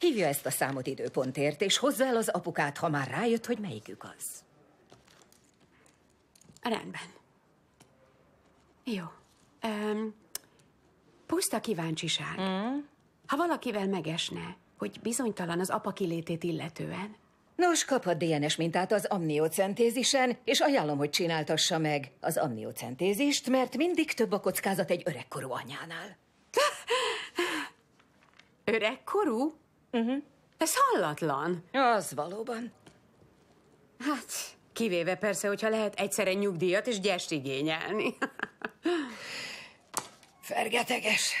Hívja ezt a számot időpontért, és hozza el az apukát, ha már rájött, hogy melyikük az. Rendben. Jó. Um, puszta kíváncsiság. Mm. Ha valakivel megesne, hogy bizonytalan az apa kilétét illetően. Nos, a DNS mintát az amniocentézisen, és ajánlom, hogy csináltassa meg az amniocentézist, mert mindig több a kockázat egy öregkorú anyánál. öregkorú? Uh-huh. Ez hallatlan. Az valóban. Hát, kivéve persze, hogyha lehet egyszerre nyugdíjat és gyest igényelni. Fergeteges.